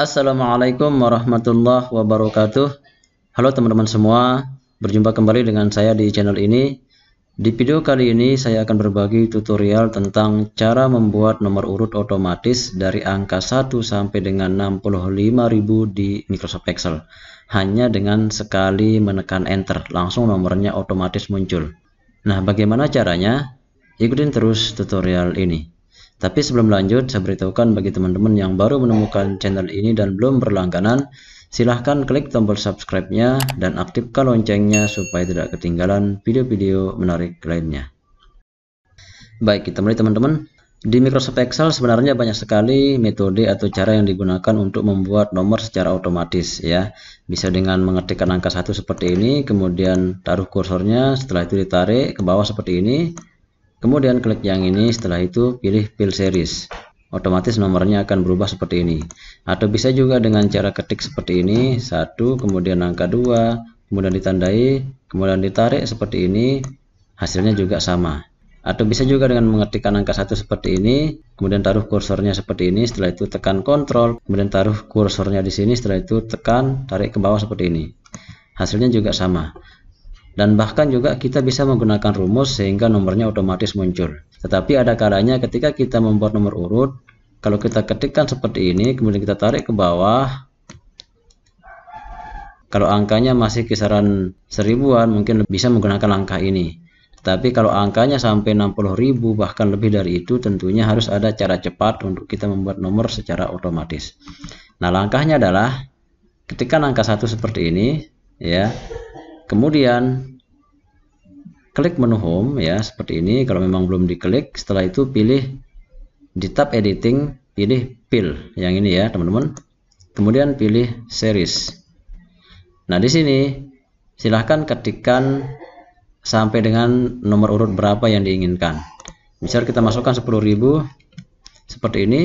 Assalamualaikum warahmatullahi wabarakatuh. Halo teman-teman semua, berjumpa kembali dengan saya di channel ini. Di video kali ini saya akan berbagi tutorial tentang cara membuat nomor urut otomatis dari angka 1 sampai dengan 65.000 di Microsoft Excel. Hanya dengan sekali menekan enter, langsung nomornya otomatis muncul. Nah, bagaimana caranya? Ikutin terus tutorial ini. Tapi sebelum lanjut, saya beritahukan bagi teman-teman yang baru menemukan channel ini dan belum berlangganan, silahkan klik tombol subscribe-nya dan aktifkan loncengnya supaya tidak ketinggalan video-video menarik lainnya. Baik, kita mulai teman-teman. Di Microsoft Excel sebenarnya banyak sekali metode atau cara yang digunakan untuk membuat nomor secara otomatis ya. Bisa dengan mengetikkan angka satu seperti ini, kemudian taruh kursornya, setelah itu ditarik ke bawah seperti ini, kemudian klik yang ini setelah itu pilih fill series otomatis nomornya akan berubah seperti ini atau bisa juga dengan cara ketik seperti ini satu kemudian angka dua kemudian ditandai kemudian ditarik seperti ini hasilnya juga sama atau bisa juga dengan mengetikkan angka satu seperti ini kemudian taruh kursornya seperti ini setelah itu tekan kontrol kemudian taruh kursornya di sini setelah itu tekan tarik ke bawah seperti ini hasilnya juga sama dan bahkan juga kita bisa menggunakan rumus sehingga nomornya otomatis muncul. Tetapi ada kalanya ketika kita membuat nomor urut, kalau kita ketikkan seperti ini, kemudian kita tarik ke bawah, kalau angkanya masih kisaran seribuan, mungkin bisa menggunakan langkah ini. Tetapi kalau angkanya sampai 60 ribu bahkan lebih dari itu tentunya harus ada cara cepat untuk kita membuat nomor secara otomatis. Nah, langkahnya adalah ketika angka satu seperti ini ya, kemudian klik menu home ya seperti ini kalau memang belum diklik setelah itu pilih di tab editing pilih pil yang ini ya teman-teman kemudian pilih series nah di sini silahkan ketikkan sampai dengan nomor urut berapa yang diinginkan misal kita masukkan 10.000 seperti ini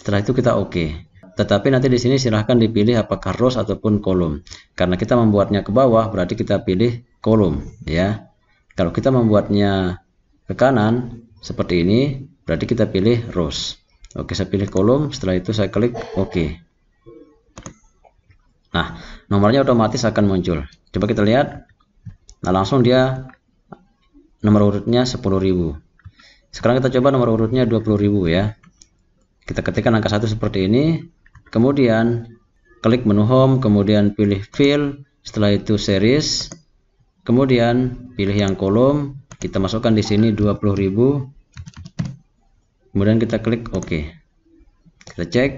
setelah itu kita oke okay. Tetapi nanti di sini silahkan dipilih apakah rows ataupun kolom. Karena kita membuatnya ke bawah berarti kita pilih kolom ya. Kalau kita membuatnya ke kanan seperti ini berarti kita pilih rows. Oke, saya pilih kolom, setelah itu saya klik OK. Nah, nomornya otomatis akan muncul. Coba kita lihat. Nah, langsung dia nomor urutnya 10.000. Sekarang kita coba nomor urutnya 20.000 ya. Kita ketikkan angka satu seperti ini, kemudian klik menu home kemudian pilih fill setelah itu series kemudian pilih yang kolom kita masukkan di sini 20.000 kemudian kita klik OK kita cek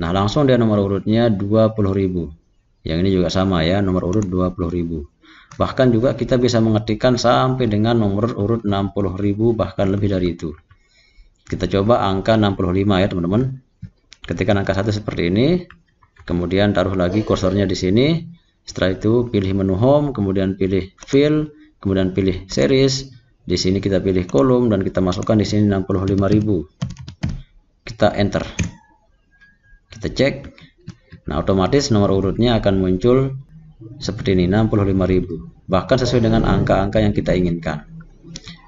nah langsung dia nomor urutnya 20.000 yang ini juga sama ya nomor urut 20.000 bahkan juga kita bisa mengetikkan sampai dengan nomor urut 60.000 bahkan lebih dari itu kita coba angka 65 ya teman-teman ketikkan angka satu seperti ini kemudian taruh lagi kursornya di sini setelah itu pilih menu home kemudian pilih fill kemudian pilih series di sini kita pilih kolom dan kita masukkan di sini 65.000 kita enter kita cek nah otomatis nomor urutnya akan muncul seperti ini 65.000 bahkan sesuai dengan angka-angka yang kita inginkan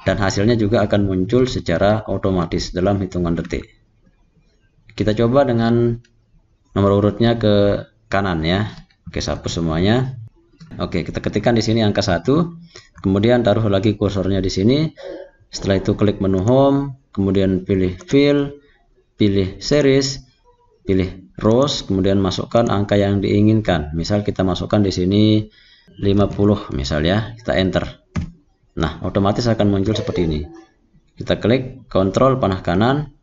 dan hasilnya juga akan muncul secara otomatis dalam hitungan detik kita coba dengan nomor urutnya ke kanan ya. Oke, sapu semuanya. Oke, kita ketikkan di sini angka 1. Kemudian taruh lagi kursornya di sini. Setelah itu klik menu home, kemudian pilih fill, pilih series, pilih rows, kemudian masukkan angka yang diinginkan. Misal kita masukkan di sini 50 misal ya. Kita enter. Nah, otomatis akan muncul seperti ini. Kita klik kontrol panah kanan,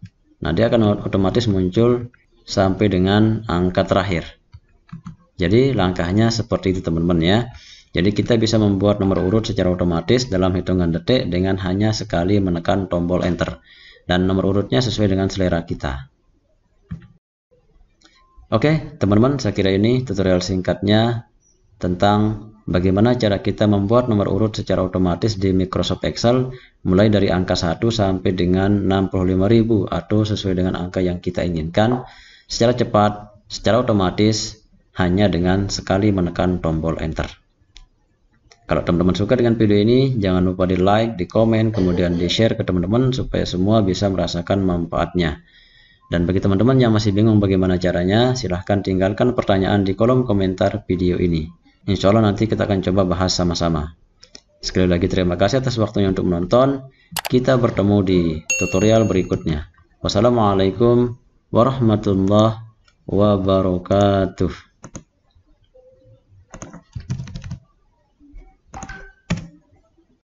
Nah, dia akan otomatis muncul sampai dengan angka terakhir. Jadi langkahnya seperti itu teman-teman ya. Jadi kita bisa membuat nomor urut secara otomatis dalam hitungan detik dengan hanya sekali menekan tombol enter. Dan nomor urutnya sesuai dengan selera kita. Oke teman-teman saya kira ini tutorial singkatnya tentang Bagaimana cara kita membuat nomor urut secara otomatis di Microsoft Excel mulai dari angka 1 sampai dengan 65.000 atau sesuai dengan angka yang kita inginkan secara cepat, secara otomatis hanya dengan sekali menekan tombol enter. Kalau teman-teman suka dengan video ini, jangan lupa di like, di komen, kemudian di share ke teman-teman supaya semua bisa merasakan manfaatnya. Dan bagi teman-teman yang masih bingung bagaimana caranya, silahkan tinggalkan pertanyaan di kolom komentar video ini. Insya Allah nanti kita akan coba bahas sama-sama. Sekali lagi terima kasih atas waktunya untuk menonton. Kita bertemu di tutorial berikutnya. Wassalamualaikum warahmatullahi wabarakatuh.